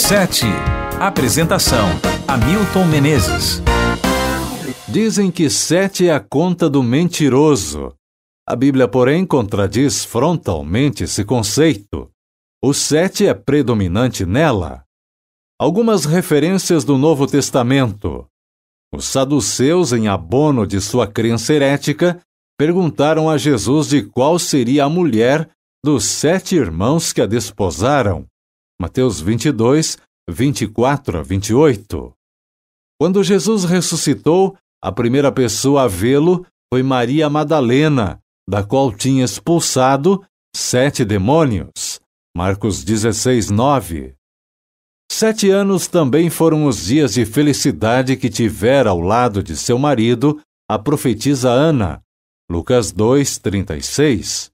7. Apresentação: Hamilton Menezes. Dizem que sete é a conta do mentiroso. A Bíblia, porém, contradiz frontalmente esse conceito. O sete é predominante nela. Algumas referências do Novo Testamento. Os saduceus, em abono de sua crença herética, perguntaram a Jesus de qual seria a mulher dos sete irmãos que a desposaram. Mateus 22, 24 a 28. Quando Jesus ressuscitou, a primeira pessoa a vê-lo foi Maria Madalena, da qual tinha expulsado sete demônios. Marcos 16, 9. Sete anos também foram os dias de felicidade que tivera ao lado de seu marido, a profetisa Ana. Lucas 2, 36.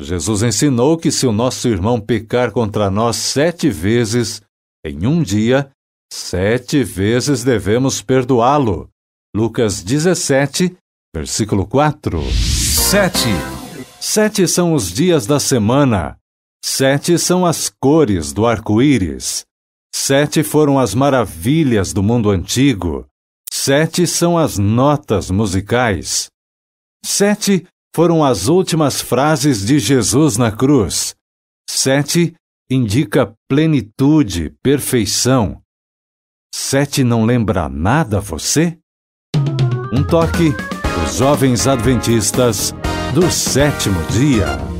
Jesus ensinou que se o nosso irmão pecar contra nós sete vezes em um dia, sete vezes devemos perdoá-lo. Lucas 17, versículo 4. Sete. Sete são os dias da semana. Sete são as cores do arco-íris. Sete foram as maravilhas do mundo antigo. Sete são as notas musicais. Sete foram as últimas frases de Jesus na cruz. Sete indica plenitude, perfeição. Sete não lembra nada a você? Um toque dos jovens adventistas do sétimo dia.